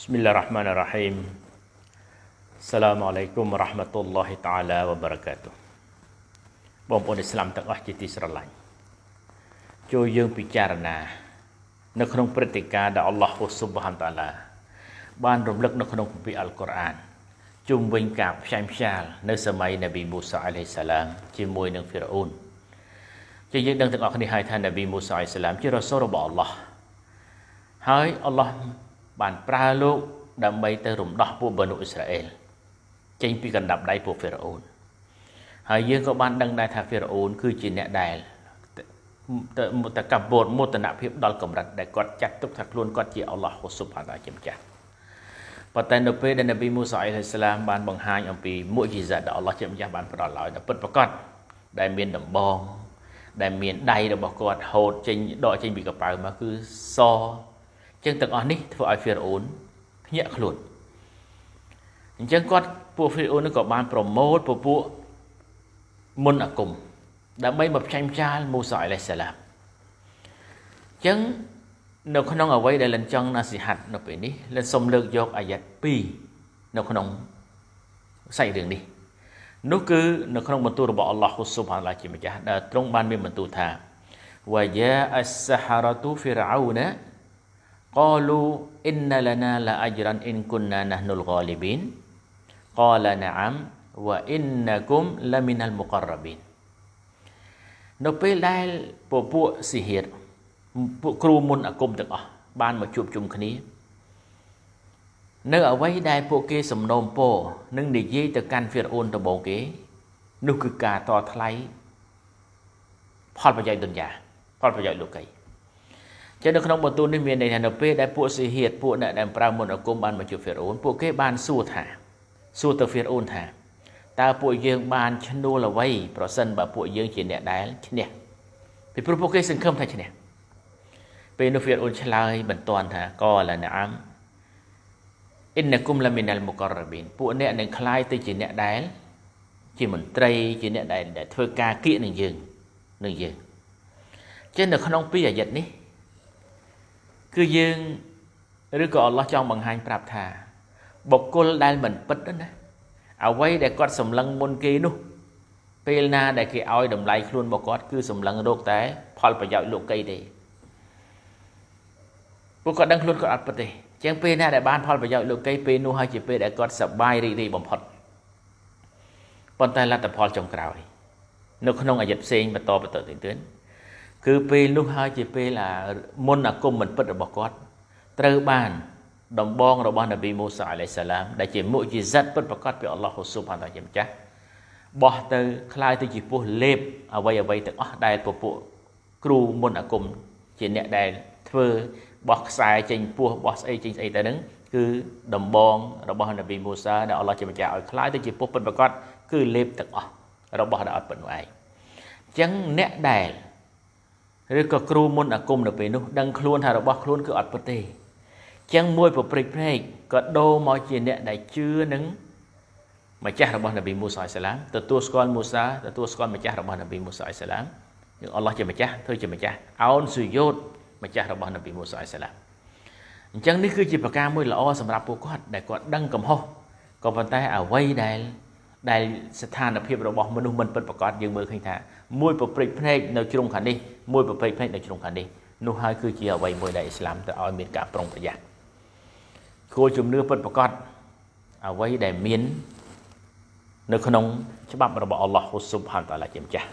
Bismillahirrahmanirrahim. Assalamualaikum warahmatullahi taala wabarakatuh. បងប្អូនឥស្លាមទាំងអស់ជាទីស្រឡាញ់ចូលយើងពិចារណា នៅក្នុងព្រឹត្តិការណ៍ដែលអល់ឡោះស៊ុបហានតាឡាបានរំលឹក នៅក្នុងគម្ពីរអល់កុរអានជុំវិញការផ្សាយផ្សាល នៅសម័យនប៊ីមូសាអ៊ីឡៃសាឡាម ជាមួយនឹងហ្វីរ៉ូនជាយើងដឹងទាំងអស់គ្នាហើយថានប៊ីមូសាអ៊ីឡៃសាឡាមជារ៉សូលរបស់អល់ឡោះហើយអល់ឡោះបានប្រើលោកដើម្បីទៅរំដោះពួកមនុស្សអ៊ីស្រាអែលចេញពីកណ្ដាប់ដៃពួកហ្វេរ៉អូនហើយយើងក៏បានដឹងដែរថាហ្វេរ៉អូនគឺជាអ្នកដែលទៅមកតកម្ពុជាមោទនភាពដល់កម្រិតដែលគាត់ចាត់ទុកថាខ្លួនគាត់ជាអល់ឡោះហ៊ូស៊ុបហាតាជាម្ចាស់ប៉ុន្តែនៅពេលដែលនប៊ីមូសាអ៊ីឡៃសាឡាមបានបង្ហាញអំពីមុជីសាដែលអល់ឡោះជាម្ចាស់បានផ្ដល់ឲ្យដល់ពិតប្រាកដដែលមាន ដំបង ដែលមានដៃរបស់គាត់ហូតចេញដកចេញ ពីកប៉ៅមកគឺសចឹងទាំងអស់នេះធ្វើឲ្យហ្វេរ៉ូនភ្ញាក់ខ្លួនអញ្ចឹងគាត់ពួកហ្វេរ៉ូននឹងក៏បាន ប្រមូលពពួកមុនអាគមដើម្បីមកផ្ចាញ់ផ្ចាលមូសាអ៊ីឡេសាឡាមអញ្ចឹងនៅក្នុងអ្វីដែលលិនចង់ណាសិហាត់នៅពេលនេះលិនសូមលើកយកអាយ៉ាត់2នៅក្នុងសាច់រឿងនេះនោះគឺនៅក្នុងបន្ទូលរបស់អល់ឡោះស៊ុបហានឡាជាម្ចាស់ដែលទ្រង់បានមានបន្ទូលថាវយ៉ាអស្សហរ៉ាទូហ្វីរ៉ោណា قالوا إن لنا لأجرا إن كنا نحن الغالبين قال نعم وإنكم لمن المقربين នៅពេលដែលពពួកស៊ីហៀតពួកគ្រូមុនអាគមទាំងអស់បានមកជួបជុំគ្នា នៅអ្វីដែលពួកគេសំណូមពរនិងនិយាយទៅកាន់ហ្វីរអូនដំបងគេនោះគឺការតថ្លៃផលប្រយោជន៍ទុនយ៉ាផលប្រយោជន៍លោកីចឹងនៅក្នុងបន្ទូលនេះមានន័យថានៅពេលដែលពួកស៊ីហៀតពួកអ្នកដែលប្រើមន្តអាគមបានមកជួបហ្វីរ៉ូនពួកគេបានសួរថាសួរទៅហ្វីរ៉ូនថាតើពួកយើងបានឈ្នួលអ្វី ប្រសិនបើពួកយើងជាអ្នកដែលឈ្នះពីព្រោះពួកគេសង្ឃឹមថាឈ្នះពេលនោះហ្វីរ៉ូនឆ្លើយបន្ទាន់ថាកលាណាមអ៊ីនគុំឡាមីណាល់មូការ៉ាប៊ីនពួកអ្នកនឹងคล้ายទៅជាអ្នកដែលជាមន្ត្រី ជាអ្នកដែលធ្វើការគៀកនឹងយើងនឹងយើងចឹងនៅក្នុងពីអាយត្តនេះគឺយើងឬក៏អល់ឡោះចង់បង្ហាញប្រាប់ថាបុគ្គលដែលមិនពិតណាអ្វីដែលគាត់សម្លឹងមុនគេនោះពេលណាដែលគេឲ្យតម្លៃខ្លួនរបស់គាត់គឺសម្លឹងរកតែផលប្រយោជន៍លោកីទេពួកគាត់ដឹងខ្លួនគាត់អត់ពិតទេចឹងពេលណាដែលបាន ផលប្រយោជន៍លោកីពេលនោះហើយជាពេលដែលគាត់សប្បាយរីករាយបំផុតប៉ុន្តែលទ្ធផលចុងក្រោយនៅក្នុងអាយុផ្សេងបន្តបន្តទៅទៀតទៀតគឺពេលនោះហើយជាពេលអាមុនអាគមមិនពិតរបស់គាត់ត្រូវបាន ដំបង របស់នប៊ីមូសាអាឡៃសាឡាមដែលជាមុជិសិតពិតប្រកបពីអល់ឡោះស៊ុបហានតាជាម្ចាស់បោះទៅคล้ายទៅជាពស់លេប អ្វីអ្វីទាំងអស់ដែលពពួកគ្រូមុនអាគមជាអ្នកដែល ធ្វើបោះខ្សែចេញពស់បោះស្អីចេញស្អីទៅហ្នឹងគឺដំបងរបស់នប៊ីមូសាដែលអល់ឡោះជាម្ចាស់ឲ្យคล้ายទៅជាពស់ពិតប្រកបគឺលេបទាំងអស់របស់ដែលអត់ពិតនោះឯងអញ្ចឹងអ្នកដែលឬក៏គ្រូមុនអាគមនៅពេលនោះដឹងខ្លួនថារបស់ខ្លួនគឺអត់ពិតទេចឹងមួយប្រព្រឹត្តព្រែកក៏ដូរមកជាអ្នក ដែលជឿនឹងម្ចាស់របស់នប៊ីមូសាអ៊ីសាឡាមទទួលស្គាល់មូសាទទួលស្គាល់ម្ចាស់របស់នប៊ីមូសាអ៊ីសាឡាមយើងអល់ឡោះជាម្ចាស់ធ្វើជាម្ចាស់អោនសុយោតម្ចាស់របស់នប៊ីមូសាអ៊ីសាឡាមអញ្ចឹងនេះគឺជាប្រការមួយល្អសម្រាប់ពួកគាត់ដែលគាត់ដឹងកំហុសក៏ប៉ុន្តែអ្វីដែលដែលស្ថានភាពរបស់មនុស្សមិនពិតប្រាកដយើងមើលឃើញថាមួយ ប្រព្រឹត្តភ្នែកនៅជ្រុងខាងនេះមួយប្រព្រឹត្តភ្នែកនៅជ្រុងខាងនេះនោះហើយគឺជាអ្វីមួយដែលអ៊ីស្លាមត្រូវឲ្យមានការប្រុងប្រយ័ត្នគោលជំនឿពិតប្រាកដអ្វីដែលមាននៅក្នុងច្បាប់របស់អល់ឡោះហ៊ូស៊ុបហានតាឡាជាម្ចាស់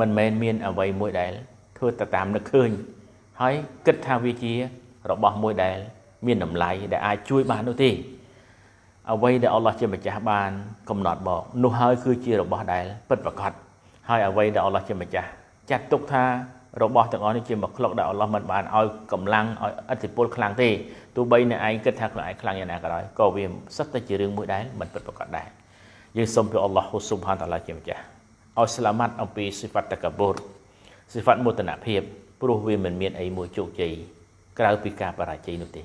មិនមែនមានអ្វីមួយដែលធ្វើទៅតាមនឹកឃើញហើយគិតថាវាជារបស់មួយដែលមានតម្លៃដែលអាចជួយបាននោះទេអ្វីដែលអល់ឡោះជាម្ចាស់បានកំណត់មកនោះហើយគឺជារបស់ដែលពិតប្រាកដហើយអ្វីដែលអល់ឡោះជាម្ចាស់ចាត់ទុកថារបស់ទាំងអស់នេះជាមកក្លុកដែលអល់ឡោះមិនបានឲ្យកម្លាំងឲ្យអធិពលខ្លាំងទេទោះបីអ្នកឯងគិតថាខ្លួនឯងខ្លាំងយ៉ាងណាក៏ដោយក៏វាសុទ្ធតែជារឿងមួយដែលមិនពិតប្រាកដដែរយើងសូមព្រះអល់ឡោះហ៊ូស៊ុបហានតាឡាជាម្ចាស់ឲ្យស្លាមាត់អំពីសិហ្វាត់តកាបូរសិហ្វាត់មោទនភាពព្រោះវាមិនមានអីមួយជោគជ័យក្រៅពីការបរាជ័យនោះទេ